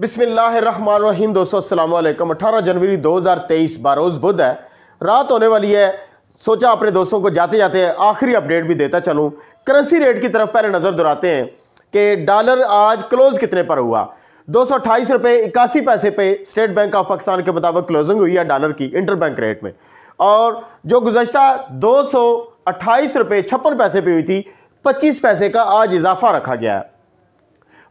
बिसमीम दोस्तों अस्सलाम वालेकुम 18 जनवरी 2023 बारोज़ बुध है रात होने वाली है सोचा अपने दोस्तों को जाते जाते आखिरी अपडेट भी देता चलूँ करेंसी रेट की तरफ पहले नज़र दोहराते हैं कि डॉलर आज क्लोज़ कितने पर हुआ दो सौ अट्ठाईस रुपये इक्यासी पैसे पे स्टेट बैंक ऑफ पाकिस्तान के मुताबिक क्लोजिंग हुई है डॉलर की इंटर बैंक रेट में और जो गुजशत दो सौ अट्ठाईस रुपये छप्पन पैसे पर हुई थी पच्चीस पैसे का आज इजाफा रखा गया है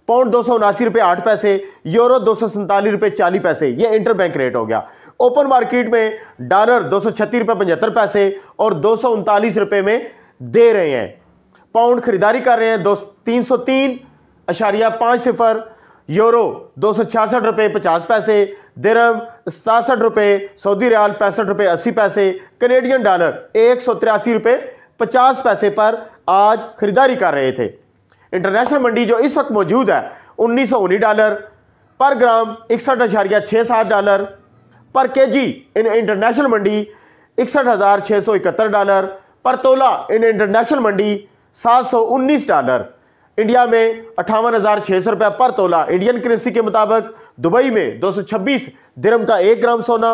पाउंड दो सौ उनासी रुपये आठ पैसे यूरो दो सौ सैंतालीस रुपये चालीस पैसे ये इंटरबैंक रेट हो गया ओपन मार्केट में डॉलर दो सौ छत्तीस रुपये पचहत्तर पैसे और दो सौ उनतालीस रुपये में दे रहे हैं पाउंड खरीदारी कर रहे हैं दो तीन सौ तीन अशारिया पाँच सिफर यूरो दो सौ छियासठ रुपये पचास पैसे दरम सतासठ रुपये सऊदी रियाल पैंसठ रुपये अस्सी पैसे कनेडियन डॉलर एक सौ तिरासी रुपये पचास पैसे पर आज खरीदारी कर रहे थे इंटरनेशनल मंडी जो इस वक्त मौजूद है उन्नीस सौ उन्नीस डॉलर पर ग्राम इकसठ अशारिया छः सात डॉलर पर के जी इन इंटरनेशनल मंडी इकसठ हज़ार छः सौ इकहत्तर डॉलर पर तोला इन इंटरनेशनल मंडी सात सौ उन्नीस डॉलर इंडिया में अठावन हज़ार छः सौ रुपये पर तोला इंडियन करेंसी के मुताबिक दुबई में दो सौ छब्बीस दिरम का एक ग्राम सोना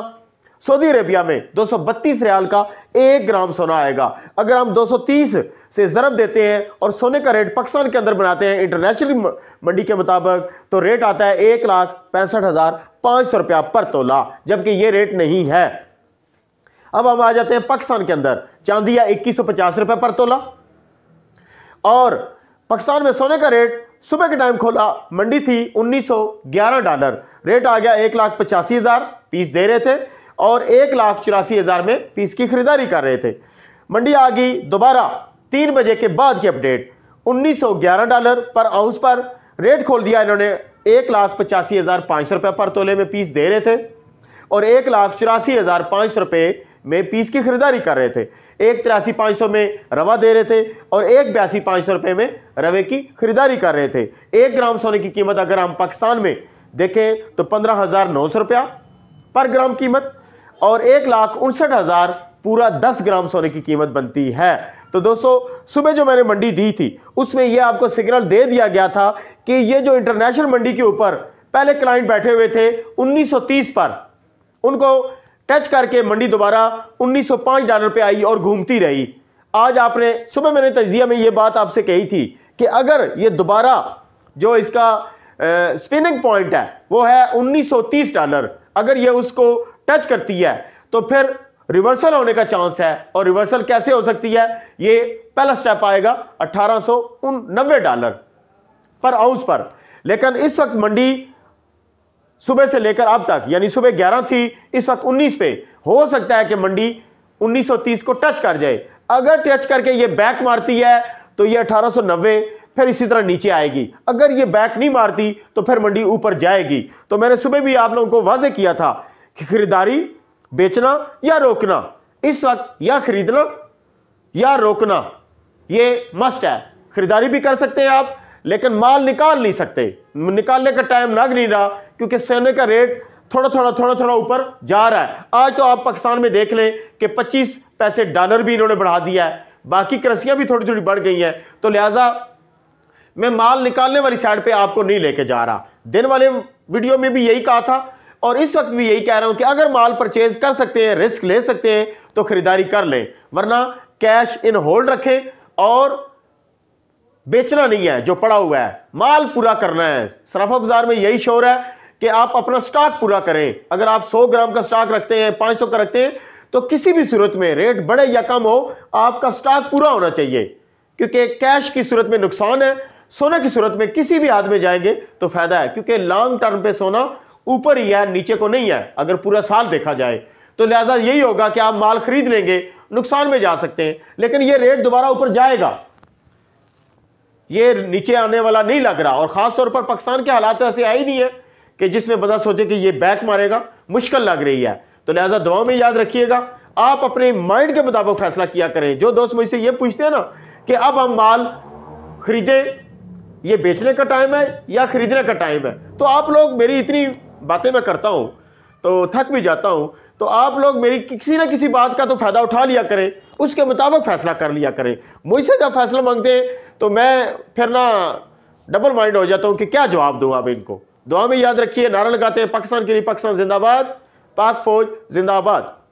सऊदी अरेबिया में बत्तीस रियाल का एक ग्राम सोना आएगा अगर हम 230 से ज़रब देते हैं और सोने का रेट पाकिस्तान के अंदर बनाते हैं इंटरनेशनल मंडी के मुताबिक तो रेट आता है एक लाख पैंसठ हज़ार पांच सौ रुपया पर तोला जबकि ये रेट नहीं है अब हम आ जाते हैं पाकिस्तान के अंदर चांदी या इक्कीस सौ पचास रुपये पर तोला और पाकिस्तान में सोने का रेट सुबह के टाइम खोला मंडी थी 1911 डॉलर रेट आ गया एक लाख पचासी हज़ार पीस दे रहे थे और एक लाख चौरासी हज़ार में पीस की खरीदारी कर रहे थे मंडी आ गई दोबारा तीन बजे के बाद की अपडेट 1911 डॉलर पर आउंस पर रेट खोल दिया इन्होंने एक लाख पचासी हज़ार पाँच सौ रुपये पर तोले में पीस दे रहे थे और एक लाख चौरासी हज़ार पाँच सौ रुपये में पीस की खरीदारी कर रहे थे एक तिरासी पाँच सौ में रवा दे रहे थे और एक बयासी पाँच सौ रुपये में रवे की खरीदारी कर रहे थे एक ग्राम सोने की कीमत अगर हम पाकिस्तान में देखें तो पंद्रह हज़ार नौ सौ रुपया पर ग्राम कीमत और एक लाख उनसठ हज़ार पूरा दस ग्राम सोने की कीमत बनती है तो दोस्तों सुबह जो मैंने मंडी दी थी उसमें यह आपको सिग्नल दे दिया गया था कि यह जो इंटरनेशनल मंडी के ऊपर पहले क्लाइंट बैठे हुए थे 1930 पर उनको टच करके मंडी दोबारा 1905 डॉलर पे आई और घूमती रही आज आपने सुबह मैंने तजिया में यह बात आपसे कही थी कि अगर यह दोबारा जो इसका स्पिनिंग पॉइंट है वो है 1930 डॉलर अगर यह उसको टच करती है तो फिर रिवर्सल होने का चांस है और रिवर्सल कैसे हो सकती है ये पहला स्टेप आएगा अट्ठारह डॉलर पर आउंस पर लेकिन इस वक्त मंडी सुबह से लेकर अब तक यानी सुबह 11 थी इस वक्त 19 पे हो सकता है कि मंडी 1930 को टच कर जाए अगर टच करके ये बैक मारती है तो ये अठारह फिर इसी तरह नीचे आएगी अगर ये बैक नहीं मारती तो फिर मंडी ऊपर जाएगी तो मैंने सुबह भी आप लोगों को वाजे किया था खरीदारी बेचना या रोकना इस वक्त या खरीदना या रोकना ये मस्ट है खरीदारी भी कर सकते हैं आप लेकिन माल निकाल नहीं सकते निकालने का टाइम लग नहीं रहा क्योंकि सोने का रेट थोड़ा थोड़ा थोड़ा थोड़ा ऊपर जा रहा है आज तो आप पाकिस्तान में देख लें कि 25 पैसे डॉलर भी इन्होंने बढ़ा दिया है बाकी करंसियां भी थोड़ी थोड़ी बढ़ गई हैं तो लिहाजा मैं माल निकालने वाली साइड पे आपको नहीं लेके जा रहा दिन वाले वीडियो में भी यही कहा था और इस वक्त भी यही कह रहा हूं कि अगर माल परचेज कर सकते हैं रिस्क ले सकते हैं तो खरीदारी कर लें वरना कैश इन होल्ड रखें और बेचना नहीं है जो पड़ा हुआ है माल पूरा करना है सराफा बाजार में यही शोर है कि आप अपना स्टॉक पूरा करें अगर आप 100 ग्राम का स्टॉक रखते हैं 500 का रखते हैं तो किसी भी सूरत में रेट बढ़े या कम हो आपका स्टॉक पूरा होना चाहिए क्योंकि कैश की सूरत में नुकसान है सोना की सूरत में किसी भी हाथ में जाएंगे तो फायदा है क्योंकि लॉन्ग टर्म पे सोना ऊपर ही है नीचे को नहीं है अगर पूरा साल देखा जाए तो लिहाजा यही होगा कि आप माल खरीद लेंगे नुकसान में जा सकते हैं लेकिन ये रेट दोबारा ऊपर जाएगा ये नीचे आने वाला नहीं लग रहा और ख़ासतौर पर पाकिस्तान के हालात तो ऐसे आए ही नहीं है कि जिसमें बंदा सोचे कि ये बैक मारेगा मुश्किल लग रही है तो लिहाजा दुआ में याद रखिएगा आप अपने माइंड के मुताबिक फैसला किया करें जो दोस्त मुझसे ये पूछते हैं ना कि अब हम माल खरीदें ये बेचने का टाइम है या खरीदने का टाइम है तो आप लोग मेरी इतनी बातें मैं करता हूँ तो थक भी जाता हूँ तो आप लोग मेरी किसी ना किसी बात का तो फ़ायदा उठा लिया करें उसके मुताबिक फ़ैसला कर लिया करें मुझसे जब फैसला मांगते हैं तो मैं फिर ना डबल माइंड हो जाता हूँ कि क्या जवाब दूँ आप इनको दुआ में याद रखिए नारा लगाते हैं पाकिस्तान के लिए पाकिस्तान जिंदाबाद पाक फौज जिंदाबाद